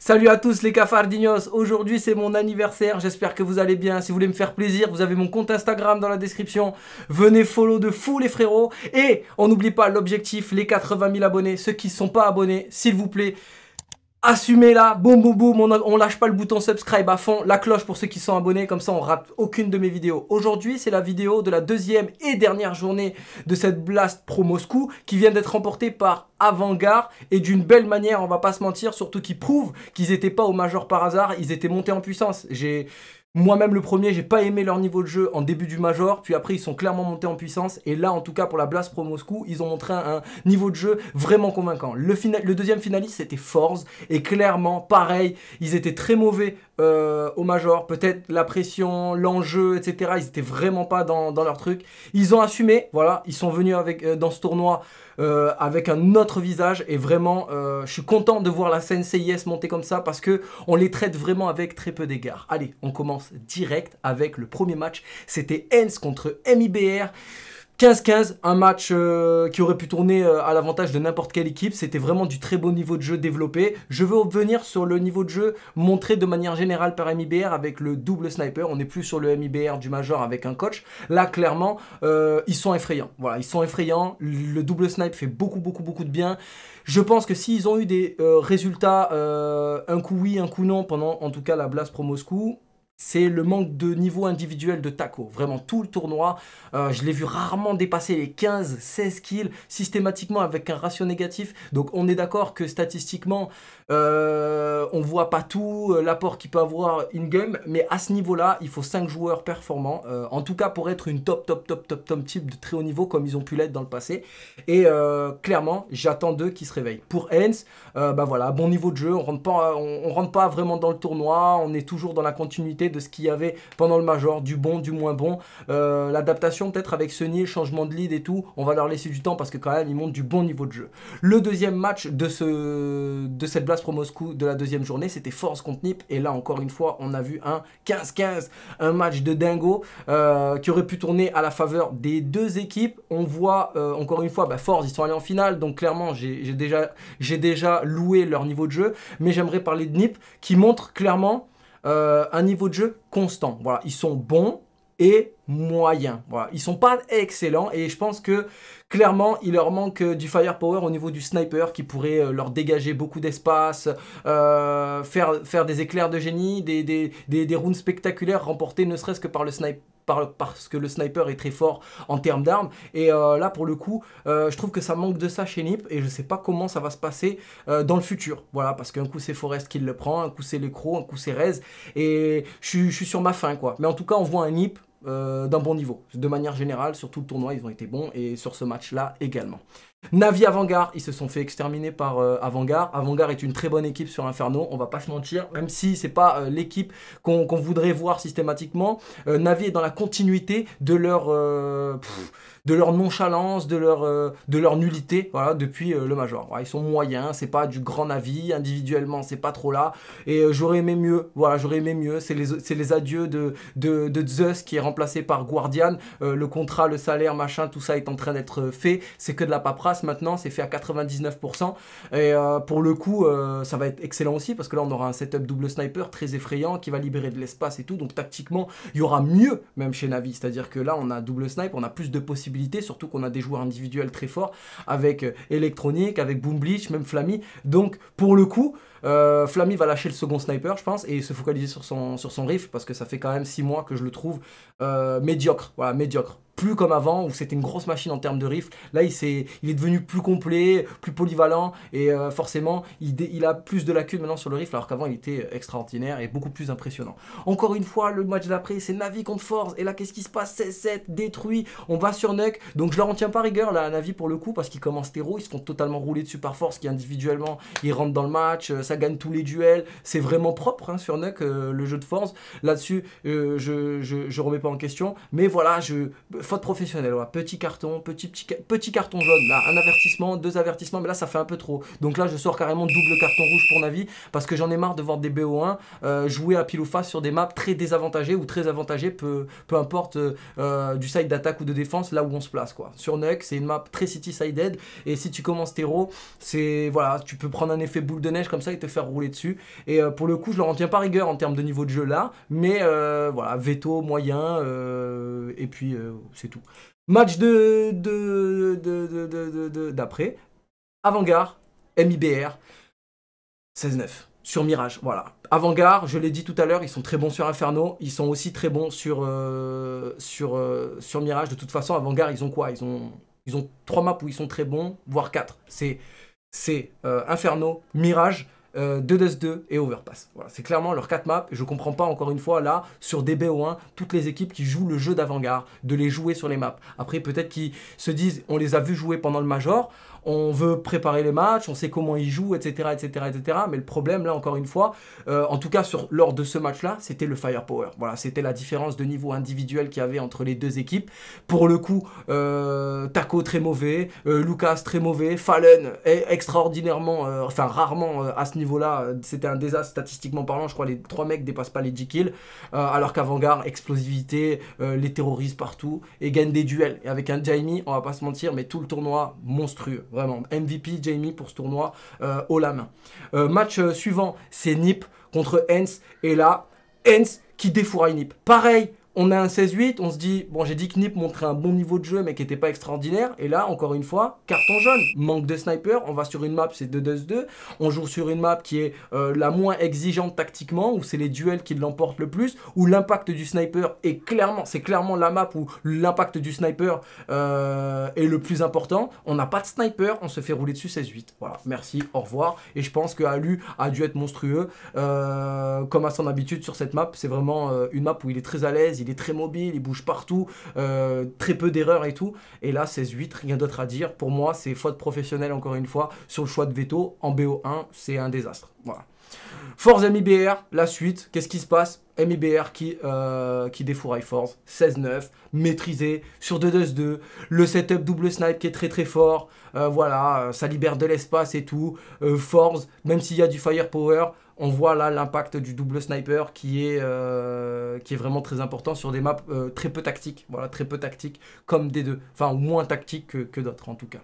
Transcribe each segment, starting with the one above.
Salut à tous les cafardinos, aujourd'hui c'est mon anniversaire, j'espère que vous allez bien, si vous voulez me faire plaisir, vous avez mon compte Instagram dans la description, venez follow de fou les frérots, et on n'oublie pas l'objectif, les 80 000 abonnés, ceux qui ne sont pas abonnés, s'il vous plaît, Assumez-la, boum boum boum, on, lâche pas le bouton subscribe à fond, la cloche pour ceux qui sont abonnés, comme ça on rate aucune de mes vidéos. Aujourd'hui, c'est la vidéo de la deuxième et dernière journée de cette Blast Pro Moscou qui vient d'être remportée par avant-garde et d'une belle manière, on va pas se mentir, surtout qu'ils prouve qu'ils étaient pas au major par hasard, ils étaient montés en puissance. J'ai moi-même le premier, j'ai pas aimé leur niveau de jeu en début du Major, puis après ils sont clairement montés en puissance, et là en tout cas pour la Blast Pro Moscou, ils ont montré un, niveau de jeu vraiment convaincant. Le, deuxième finaliste c'était Force, et clairement pareil, ils étaient très mauvais euh, au Major, peut-être la pression, l'enjeu, etc. Ils étaient vraiment pas dans, leur truc. Ils ont assumé, voilà, ils sont venus avec, euh, dans ce tournoi euh, avec un autre visage, et vraiment je suis content de voir la scène CIS monter comme ça, parce que on les traite vraiment avec très peu d'égards. Allez, on commence direct avec le premier match. C'était Hens contre MIBR. 15-15, un match euh, qui aurait pu tourner euh, à l'avantage de n'importe quelle équipe. C'était vraiment du très beau niveau de jeu développé. Je veux revenir sur le niveau de jeu montré de manière générale par MIBR avec le double sniper. On n'est plus sur le MIBR du major avec un coach. Là, clairement, euh, ils sont effrayants. Voilà, ils sont effrayants. Le double snipe fait beaucoup, beaucoup, beaucoup de bien. Je pense que s'ils ont eu des résultats, un coup oui, un coup non, pendant en tout cas la Blast Pro Moscou, c'est le manque de niveau individuel de Taco. Vraiment, tout le tournoi, euh, je l'ai vu rarement dépasser les 15, 16 kills systématiquement avec un ratio négatif. Donc, on est d'accord que statistiquement, euh, on voit pas tout euh, l'apport qu'il peut avoir in-game, mais à ce niveau-là, il faut 5 joueurs performants, en tout cas pour être une top, top, top, top, top type de très haut niveau comme ils ont pu l'être dans le passé. Et clairement, j'attends d'eux qu'ils se réveillent. Pour Hens, bah voilà, bon niveau de jeu, on rentre on rentre pas vraiment dans le tournoi, on est toujours dans la continuité de ce qu'il y avait pendant le Major, du bon, du moins bon. Euh, l'adaptation peut-être avec ce Sunny, changement de lead et tout, on va leur laisser du temps parce que quand même ils montrent du bon niveau de jeu. Le deuxième match de, ce, de cette Blast Pro Moscou de la deuxième journée, c'était Force contre Nip. Et là encore une fois, on a vu un 15-15, un match de dingo euh, qui aurait pu tourner à la faveur des deux équipes. On voit euh, encore une fois, bah, Force, ils sont allés en finale, donc clairement j'ai déjà, déjà loué leur niveau de jeu. Mais j'aimerais parler de Nip qui montre clairement euh, un niveau de jeu constant. Voilà, ils sont bons et moyens. Voilà. Ils sont pas excellents et je pense que clairement il leur manque euh, du firepower au niveau du sniper qui pourrait euh, leur dégager beaucoup d'espace, euh, faire, faire des éclairs de génie, des, des, rounds spectaculaires remportés ne serait-ce que par le sniper parce que le sniper est très fort en termes d'armes. Et là, pour le coup, je trouve que ça manque de ça chez Nip et je sais pas comment ça va se passer dans le futur. Voilà, parce qu'un coup c'est Forest qui le prend, un coup c'est Lecro, un coup c'est Rez. Et je suis sur ma fin, quoi. Mais en tout cas, on voit un Nip euh, d'un bon niveau. De manière générale, sur tout le tournoi, ils ont été bons et sur ce match-là également. Navi avant-garde, ils se sont fait exterminer par avantgarde euh, Avant-garde est une très bonne équipe sur Inferno, on va pas se mentir, même si c'est pas euh, l'équipe qu'on voudrait voir systématiquement. Euh, Navi est dans la continuité de leur, de leur nonchalance, de leur, de leur nullité, voilà, depuis le Major. ils sont moyens, c'est pas du grand Navi, individuellement c'est pas trop là. Et j'aurais aimé mieux, voilà, j'aurais aimé mieux. C'est les, adieux de, de, de, Zeus qui est remplacé par Guardian. le contrat, le salaire, machin, tout ça est en train d'être fait. C'est que de la paperasse maintenant, c'est fait à 99%. Et euh, pour le coup, euh, ça va être excellent aussi parce que là, on aura un setup double sniper très effrayant qui va libérer de l'espace et tout. Donc tactiquement, il y aura mieux même chez Navi. C'est-à-dire que là, on a double sniper on a plus de possibilités, surtout qu'on a des joueurs individuels très forts avec euh, Electronic, avec Boom Bleach, même Flammy. Donc pour le coup, euh, Flammy va lâcher le second sniper, je pense, et se focaliser sur son, sur son riff parce que ça fait quand même 6 mois que je le trouve médiocre. Voilà, médiocre plus comme avant où c'était une grosse machine en termes de riff. Là, il, est, il est devenu plus complet, plus polyvalent et euh, forcément, il, a plus de lacunes maintenant sur le riff alors qu'avant, il était extraordinaire et beaucoup plus impressionnant. Encore une fois, le match d'après, c'est Navi contre Force et là, qu'est-ce qui se passe C'est 7 détruit, on va sur Nuck. Donc, je leur en tiens pas rigueur là Navi pour le coup parce qu'ils commencent terreau, ils se font totalement rouler dessus par Force qui individuellement, ils rentrent dans le match, euh, ça gagne tous les duels, c'est vraiment propre hein, sur Nuck euh, le jeu de Force. Là-dessus, je, ne remets pas en question, mais voilà, je faute professionnelle, petit carton, petit, petit, petit carton jaune, là, un avertissement, deux avertissements, mais là ça fait un peu trop. Donc là je sors carrément double carton rouge pour Navi, parce que j'en ai marre de voir des BO1 euh, jouer à pile ou face sur des maps très désavantagées ou très avantagées, peu, importe euh, euh, du side d'attaque ou de défense, là où on se place quoi. Sur Nuke, c'est une map très city-sided, et si tu commences tes c'est voilà, tu peux prendre un effet boule de neige comme ça et te faire rouler dessus. Et pour le coup, je leur en tiens pas rigueur en termes de niveau de jeu là, mais voilà, veto moyen, et puis c'est tout. Match de, de, d'après, avant-garde, MIBR, 16-9 sur Mirage, voilà. Avant-garde, je l'ai dit tout à l'heure, ils sont très bons sur Inferno, ils sont aussi très bons sur, euh, sur, euh, sur Mirage. De toute façon, avant-garde, ils ont quoi ils ont, ils ont trois maps où ils sont très bons, voire quatre. C'est, c'est euh, Inferno, Mirage, 2-2-2 euh, et Overpass. Voilà, c'est clairement leurs 4 maps. Je je comprends pas encore une fois là, sur des BO1, toutes les équipes qui jouent le jeu d'avant-garde, de les jouer sur les maps. Après, peut-être qu'ils se disent, on les a vus jouer pendant le Major, on veut préparer les matchs, on sait comment ils jouent, etc. etc., etc. Mais le problème, là, encore une fois, euh, en tout cas sur, lors de ce match-là, c'était le firepower. Voilà, c'était la différence de niveau individuel qu'il y avait entre les deux équipes. Pour le coup, euh, Taco très mauvais, Lucas très mauvais, Fallen est extraordinairement, enfin rarement à ce niveau euh, c'était un désastre statistiquement parlant. Je crois les trois mecs dépassent pas les 10 kills. Euh, alors qu'avant-garde, explosivité, euh, les terrorise partout et gagne des duels. Et avec un Jamie, on va pas se mentir, mais tout le tournoi monstrueux. Vraiment. MVP Jamie pour ce tournoi euh, haut la main. match suivant, c'est Nip contre Hens. Et là, Hens qui défouraille Nip. Pareil, on a un 16-8, on se dit, bon j'ai dit que Nip montrait un bon niveau de jeu mais qui n'était pas extraordinaire, et là encore une fois, carton jaune, manque de sniper, on va sur une map c'est 2-2-2, on joue sur une map qui est euh, la moins exigeante tactiquement, où c'est les duels qui l'emportent le plus, où l'impact du sniper est clairement, c'est clairement la map où l'impact du sniper euh, est le plus important, on n'a pas de sniper, on se fait rouler dessus 16-8, voilà, merci, au revoir, et je pense que Alu a dû être monstrueux, euh, comme à son habitude sur cette map, c'est vraiment une map où il est très à l'aise, il est très mobile, il bouge partout, euh, très peu d'erreurs et tout. Et là, 16-8, rien d'autre à dire. Pour moi, c'est faute professionnelle, encore une fois, sur le choix de Veto. En BO1, c'est un désastre. Voilà. Force MIBR, la suite, qu'est-ce qui se passe MIBR qui, euh, qui défouraille Force, 16-9, maîtrisé, sur 2-2-2, le setup double snipe qui est très très fort, euh, voilà, ça libère de l'espace et tout, euh, Force, même s'il y a du firepower, on voit là l'impact du double sniper qui est, euh, qui est vraiment très important sur des maps euh, très peu tactiques. Voilà, très peu tactiques comme D2. Enfin, moins tactiques que, d'autres en tout cas.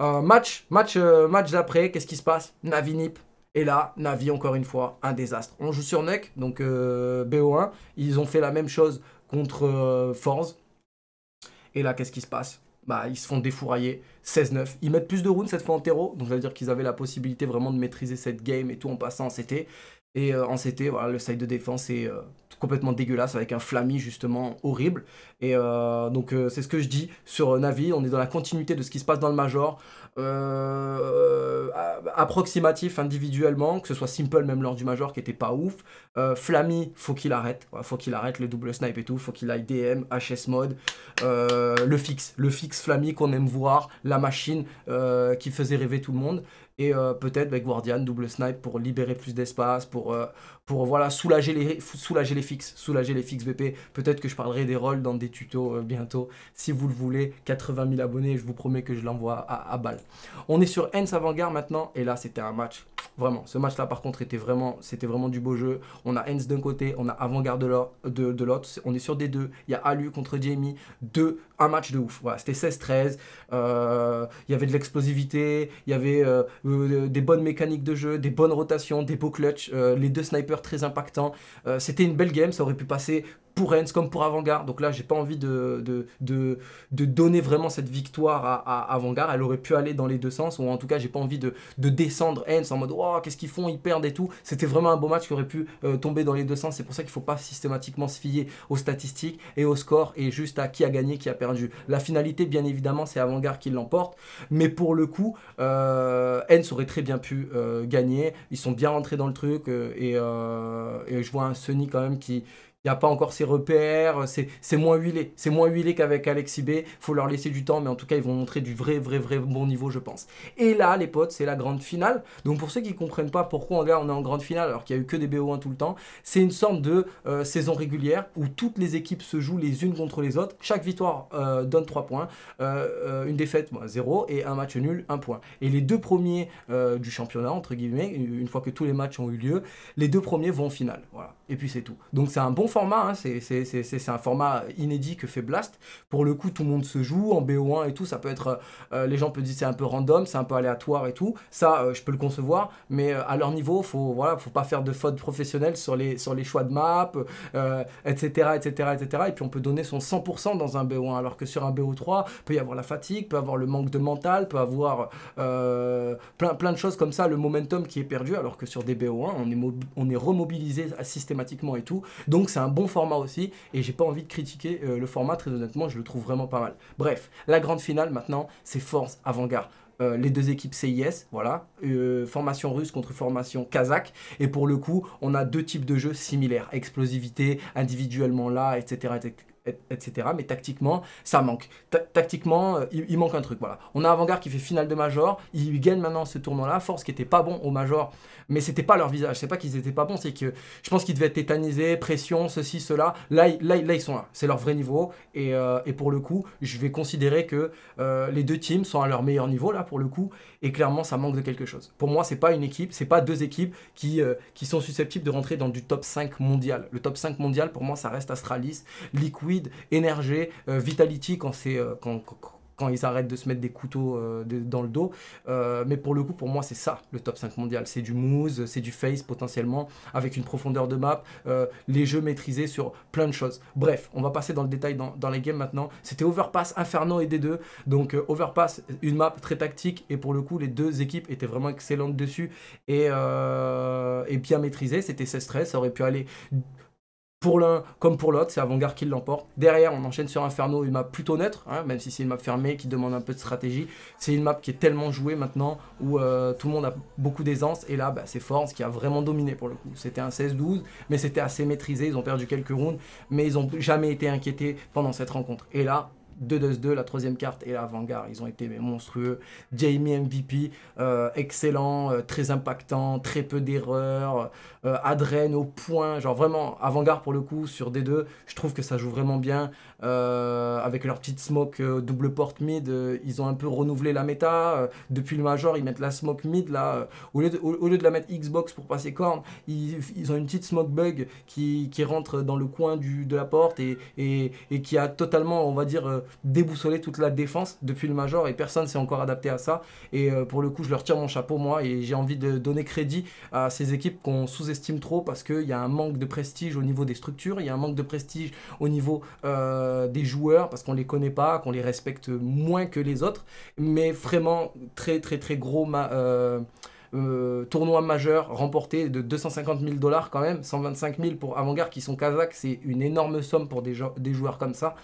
Euh, match match, match d'après, qu'est-ce qui se passe Navi Nip. Et là, Navi, encore une fois, un désastre. On joue sur Neck, donc BO1. Ils ont fait la même chose contre Force. Et là, qu'est-ce qui se passe bah, ils se font défourailler 16-9. Ils mettent plus de runes cette fois en terreau, donc ça veut dire qu'ils avaient la possibilité vraiment de maîtriser cette game et tout en passant en CT. Et euh, en CT, voilà, le side de défense est euh, complètement dégueulasse avec un flammy justement horrible. Et euh, donc c'est ce que je dis sur Navi, on est dans la continuité de ce qui se passe dans le Major, approximatif individuellement, que ce soit Simple même lors du Major qui était pas ouf, flammy faut qu'il arrête, faut qu'il arrête le double snipe et tout, faut qu'il aille DM, HS mode, le fixe, le fixe flammy qu'on aime voir, la machine qui faisait rêver tout le monde et euh, peut-être avec bah, Guardian, double snipe pour libérer plus d'espace, pour, euh, pour voilà, soulager, les, soulager les fixes, soulager les fixes BP. Peut-être que je parlerai des rôles dans des tutos euh, bientôt. Si vous le voulez, 80 000 abonnés, je vous promets que je l'envoie à, à, balle. On est sur Hens avant-garde maintenant, et là c'était un match. Vraiment, ce match-là par contre était vraiment, c'était vraiment du beau jeu. On a Hens d'un côté, on a avant-garde de l'autre. On est sur des deux. Il y a Alu contre Jamie. Deux, un match de ouf. c'était 16-13. Il y avait de l'explosivité. Il y avait euh, euh, des bonnes mécaniques de jeu, des bonnes rotations, des beaux clutch, euh, les deux snipers très impactants. C'était une belle game, ça aurait pu passer pour Hens comme pour avant Donc là, j'ai pas envie de, de, donner vraiment cette victoire à, à avant Elle aurait pu aller dans les deux sens, ou en tout cas, j'ai pas envie de, descendre Hens en mode oh, qu'est-ce qu'ils font, ils perdent et tout. C'était vraiment un beau match qui aurait pu euh, tomber dans les deux sens. C'est pour ça qu'il faut pas systématiquement se fier aux statistiques et aux scores, et juste à qui a gagné, qui a perdu. La finalité, bien évidemment, c'est avant qui l'emporte, mais pour le coup, euh, Hens aurait très bien pu euh, gagner. Ils sont bien rentrés dans le truc euh, et, et je vois un Sony quand même qui il n'y a pas encore ses repères, c'est moins huilé. C'est moins huilé qu'avec Alexis B. faut leur laisser du temps, mais en tout cas, ils vont montrer du vrai, vrai, vrai bon niveau, je pense. Et là, les potes, c'est la grande finale. Donc pour ceux qui ne comprennent pas pourquoi on est en grande finale alors qu'il n'y a eu que des BO1 tout le temps, c'est une sorte de euh, saison régulière où toutes les équipes se jouent les unes contre les autres. Chaque victoire euh, donne 3 points, euh, une défaite, 0, et un match nul, 1 point. Et les deux premiers du championnat, entre guillemets, une fois que tous les matchs ont eu lieu, les deux premiers vont en finale. Voilà. Et puis c'est tout. Donc c'est un bon format, hein, c'est un format inédit que fait Blast. Pour le coup, tout le monde se joue en BO1 et tout. Ça peut être. Euh, euh, les gens peuvent dire c'est un peu random, c'est un peu aléatoire et tout. Ça, euh, je peux le concevoir, mais à leur niveau, faut, voilà, faut pas faire de faute professionnelle sur les, sur les choix de map, etc., etc., etc. Et puis on peut donner son 100% dans un BO1, alors que sur un BO3, peut y avoir la fatigue, peut avoir le manque de mental, peut avoir plein, plein de choses comme ça, le momentum qui est perdu, alors que sur des BO1, on est, on est remobilisé systématiquement et tout. Donc c'est un bon format aussi et j'ai pas envie de critiquer euh, le format, très honnêtement, je le trouve vraiment pas mal. Bref, la grande finale maintenant, c'est Force avant-garde. Euh, les deux équipes CIS, voilà, euh, formation russe contre formation kazakh, et pour le coup, on a deux types de jeux similaires, explosivité, individuellement là, etc., etc etc. Mais tactiquement, ça manque. tactiquement, euh, il, manque un truc. Voilà. On a Avant-Garde qui fait finale de Major. Ils gagnent maintenant ce tournoi-là. Force qui était pas bon au Major. Mais c'était pas leur visage. C'est pas qu'ils étaient pas bons. C'est que je pense qu'ils devaient être tétanisés, pression, ceci, cela. Là, ils sont là. C'est leur vrai niveau. Euh, et, pour le coup, je vais considérer que euh, les deux teams sont à leur meilleur niveau là pour le coup. Et clairement, ça manque de quelque chose. Pour moi, c'est pas une équipe. C'est pas deux équipes qui, qui sont susceptibles de rentrer dans du top 5 mondial. Le top 5 mondial, pour moi, ça reste Astralis, Liquid énergé, euh, vitality quand c'est euh, quand, quand, ils arrêtent de se mettre des couteaux euh, dans le dos. mais pour le coup, pour moi, c'est ça le top 5 mondial. C'est du mousse, c'est du face potentiellement, avec une profondeur de map, les jeux maîtrisés sur plein de choses. Bref, on va passer dans le détail dans, dans les games maintenant. C'était Overpass, Inferno et d deux Donc Overpass, une map très tactique, et pour le coup, les deux équipes étaient vraiment excellentes dessus et, et bien maîtrisées. C'était 16 stress ça aurait pu aller pour l'un comme pour l'autre, c'est Avant-Garde qui l'emporte. Derrière, on enchaîne sur Inferno, une map plutôt neutre, hein, même si c'est une map fermée qui demande un peu de stratégie. C'est une map qui est tellement jouée maintenant où euh, tout le monde a beaucoup d'aisance. Et là, bah, c'est Force qui a vraiment dominé pour le coup. C'était un 16-12, mais c'était assez maîtrisé. Ils ont perdu quelques rounds, mais ils n'ont jamais été inquiétés pendant cette rencontre. Et là, 2-2-2, la troisième carte et lavant garde ils ont été monstrueux. Jamie MVP, euh, excellent, euh, très impactant, très peu d'erreurs, euh, Adren au point, genre vraiment avant-garde pour le coup sur D2, je trouve que ça joue vraiment bien. avec leur petite smoke double porte mid, ils ont un peu renouvelé la méta. depuis le major, ils mettent la smoke mid là, au lieu, de, la mettre Xbox pour passer corne, ils, ont une petite smoke bug qui, rentre dans le coin de la porte et qui a totalement, on va dire, déboussoler toute la défense depuis le major et personne s'est encore adapté à ça. Et euh, pour le coup, je leur tire mon chapeau, moi, et j'ai envie de donner crédit à ces équipes qu'on sous-estime trop parce qu'il y a un manque de prestige au niveau des structures, il y a un manque de prestige au niveau euh, des joueurs parce qu'on les connaît pas, qu'on les respecte moins que les autres. Mais vraiment, très, très, très gros. Euh, tournoi majeur remporté de 250 000 dollars quand même, 125 000 pour Avant-Garde qui sont kazakhs, c'est une énorme somme pour des joueurs comme ça.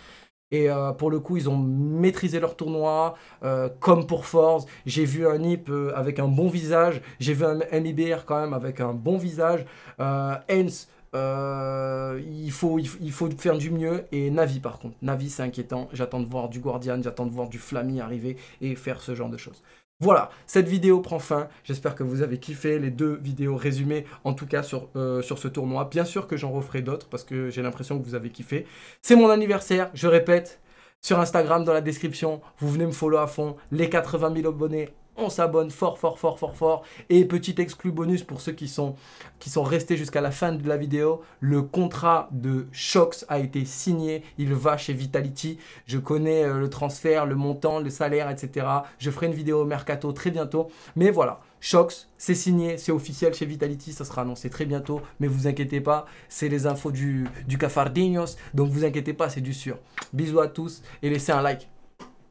Et euh, pour le coup, ils ont maîtrisé leur tournoi, euh, comme pour Force. J'ai vu un NIP euh, avec un bon visage. J'ai vu un MIBR quand même avec un bon visage. Hens, il, faut, il, faut, faire du mieux. Et Navi, par contre. Navi, c'est inquiétant. J'attends de voir du Guardian, j'attends de voir du Flammy arriver et faire ce genre de choses. Voilà, cette vidéo prend fin. J'espère que vous avez kiffé les deux vidéos résumées, en tout cas sur, euh, sur ce tournoi. Bien sûr que j'en referai d'autres parce que j'ai l'impression que vous avez kiffé. C'est mon anniversaire, je répète, sur Instagram dans la description. Vous venez me follow à fond. Les 80 000 abonnés on s'abonne fort, fort, fort, fort, fort. Et petit exclu bonus pour ceux qui sont, qui sont restés jusqu'à la fin de la vidéo, le contrat de Shox a été signé. Il va chez Vitality. Je connais euh, le transfert, le montant, le salaire, etc. Je ferai une vidéo Mercato très bientôt. Mais voilà, Shox, c'est signé, c'est officiel chez Vitality, ça sera annoncé très bientôt, mais vous inquiétez pas, c'est les infos du, du Cafardinos, donc vous inquiétez pas, c'est du sûr. Bisous à tous et laissez un like.